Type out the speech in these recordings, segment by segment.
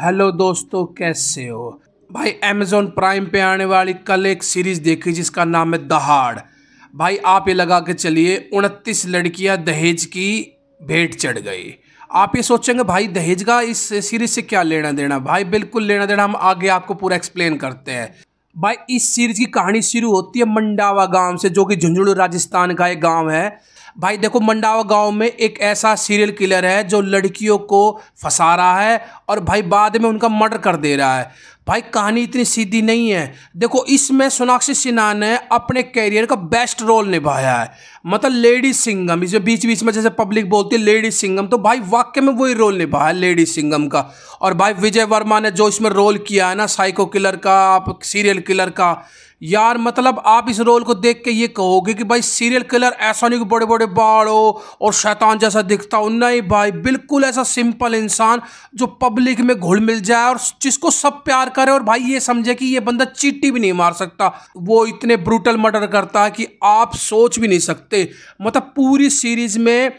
hello दोस्तों कैसे हो भाई अमेजोन प्राइम पे आने वाली कल एक सीरीज़ देखी जिसका नाम है दहाड़ भाई आप ये लगा के चलिए उनतीस लड़कियां दहेज की भेंट चढ़ गई आप ये सोचेंगे भाई दहेज का इस सीरीज़ से क्या लेना देना भाई बिल्कुल लेना देना हम आगे आपको पूरा एक्सप्लेन करते हैं भाई इस सीरीज़ की कहानी शुरू होती है मंडावा गांव से जो कि झुंझुनू राजस्थान का एक गांव है भाई देखो मंडावा गांव में एक ऐसा सीरियल किलर है जो लड़कियों को फंसा रहा है और भाई बाद में उनका मर्डर कर दे रहा है भाई कहानी इतनी सीधी नहीं है देखो इसमें सोनाक्षी सिन्हा ने अपने कैरियर का बेस्ट रोल निभाया है मतलब लेडी सिंगम इसमें बीच बीच में जैसे पब्लिक बोलती है लेडीज सिंगम तो भाई वाक्य में वही रोल निभाया है लेडी सिंगम का और भाई विजय वर्मा ने जो इसमें रोल किया है ना साइको किलर का आप सीरियल किलर का यार मतलब आप इस रोल को देख के ये कहोगे कि भाई सीरियल किलर ऐसा नहीं कि बड़े बड़े बाड़ हो और शैतान जैसा दिखता हो नहीं भाई बिल्कुल ऐसा सिंपल इंसान जो पब्लिक में घुल मिल जाए और जिसको सब प्यार करे और भाई ये समझे कि ये बंदा चीटी भी नहीं मार सकता वो इतने ब्रूटल मर्डर करता है कि आप सोच भी नहीं सकते मतलब पूरी सीरीज में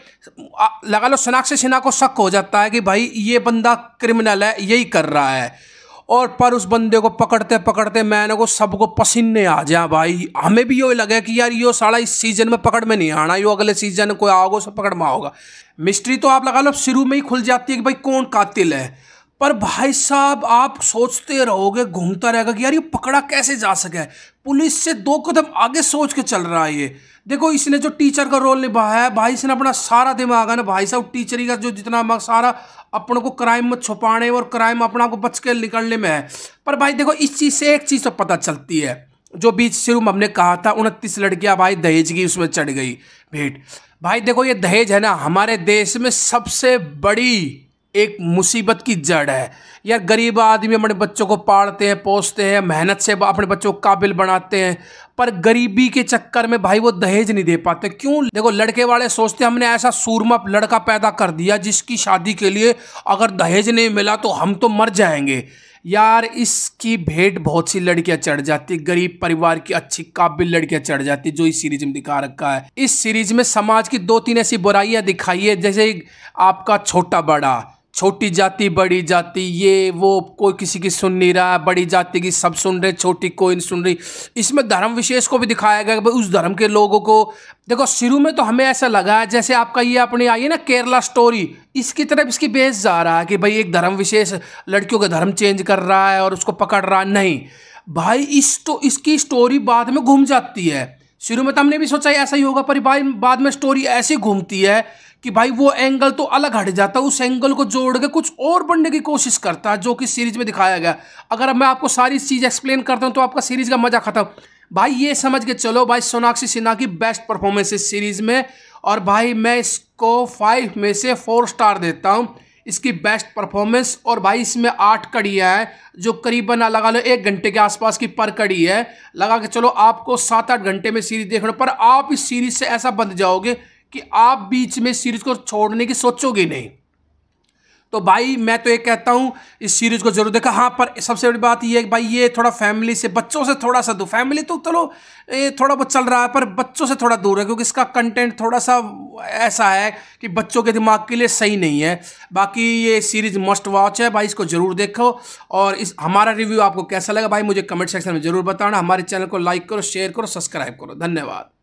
लगा लो शनाक्ष सिन्हा को शक हो जाता है कि भाई ये बंदा क्रिमिनल है यही कर रहा है और पर उस बंदे को पकड़ते पकड़ते मैंने को सबको पसीने आ जा भाई हमें भी यो लगे कि यार यो साला इस सीजन में पकड़ में नहीं आना यो अगले सीजन कोई आओगे सब पकड़ में आओगा मिस्ट्री तो आप लगा लो शुरू में ही खुल जाती है कि भाई कौन कातिल है पर भाई साहब आप सोचते रहोगे घूमता रहेगा कि यार ये पकड़ा कैसे जा सके पुलिस से दो कदम आगे सोच के चल रहा है ये देखो इसने जो टीचर का रोल निभाया है भाई इसने अपना सारा दिमाग है ना भाई साहब टीचर ही का जो जितना सारा अपन को क्राइम में छुपाने और क्राइम अपना को बच के निकलने में है पर भाई देखो इस चीज़ से एक चीज़ तो पता चलती है जो बीच शुरू हमने कहा था उनतीस लड़कियां भाई दहेज की उसमें चढ़ गई भेंट भाई देखो ये दहेज है ना हमारे देश में सबसे बड़ी एक मुसीबत की जड़ है यार गरीब आदमी अपने बच्चों को पालते हैं पोसते हैं मेहनत से अपने बच्चों को काबिल बनाते हैं पर गरीबी के चक्कर में भाई वो दहेज नहीं दे पाते क्यों देखो लड़के वाले सोचते हमने ऐसा सूरमा लड़का पैदा कर दिया जिसकी शादी के लिए अगर दहेज नहीं मिला तो हम तो मर जाएंगे यार इसकी भेंट बहुत सी लड़कियां चढ़ जाती गरीब परिवार की अच्छी काबिल लड़कियां चढ़ जाती जो इस सीरीज में दिखा रखा है इस सीरीज में समाज की दो तीन ऐसी बुराइयां दिखाई है जैसे आपका छोटा बड़ा छोटी जाति बड़ी जाति ये वो कोई किसी की सुन नहीं रहा बड़ी जाति की सब सुन रहे छोटी कोई नहीं सुन रही इसमें धर्म विशेष को भी दिखाया गया भाई उस धर्म के लोगों को देखो शुरू में तो हमें ऐसा लगा है जैसे आपका ये अपने आई है ना केरला स्टोरी इसकी तरफ इसकी बेस जा रहा है कि भाई एक धर्म विशेष लड़कियों का धर्म चेंज कर रहा है और उसको पकड़ रहा है नहीं भाई इस तो इसकी स्टोरी बाद में घूम जाती है शुरू में तो हमने भी सोचा ऐसा ही होगा पर भाई बाद में स्टोरी ऐसी घूमती है कि भाई वो एंगल तो अलग हट जाता है उस एंगल को जोड़ के कुछ और बनने की कोशिश करता है जो कि सीरीज में दिखाया गया अगर मैं आपको सारी चीज़ एक्सप्लेन करता हूँ तो आपका सीरीज का मजा खत्म भाई ये समझ के चलो भाई सोनाक्षी सिन्हा की बेस्ट परफॉर्मेंस इस सीरीज में और भाई मैं इसको फाइव में से फोर स्टार देता हूँ इसकी बेस्ट परफॉर्मेंस और भाई इसमें आठ कड़ियाँ हैं जो करीबन लगा लो एक घंटे के आसपास की पर कड़ी है लगा के चलो आपको सात आठ घंटे में सीरीज देखने पर आप इस सीरीज से ऐसा बंध जाओगे कि आप बीच में सीरीज को छोड़ने की सोचोगे नहीं तो भाई मैं तो ये कहता हूँ इस सीरीज़ को जरूर देखा हाँ पर सबसे बड़ी बात यह है भाई ये थोड़ा फैमिली से बच्चों से थोड़ा सा दूर फैमिली तो चलो ये थोड़ा बहुत चल रहा है पर बच्चों से थोड़ा दूर है क्योंकि इसका कंटेंट थोड़ा सा ऐसा है कि बच्चों के दिमाग के लिए सही नहीं है बाकी ये सीरीज़ मस्ट वॉच है भाई इसको ज़रूर देखो और इस हमारा रिव्यू आपको कैसा लगा भाई मुझे कमेंट सेक्शन में ज़रूर बताना हमारे चैनल को लाइक करो शेयर करो सब्सक्राइब करो धन्यवाद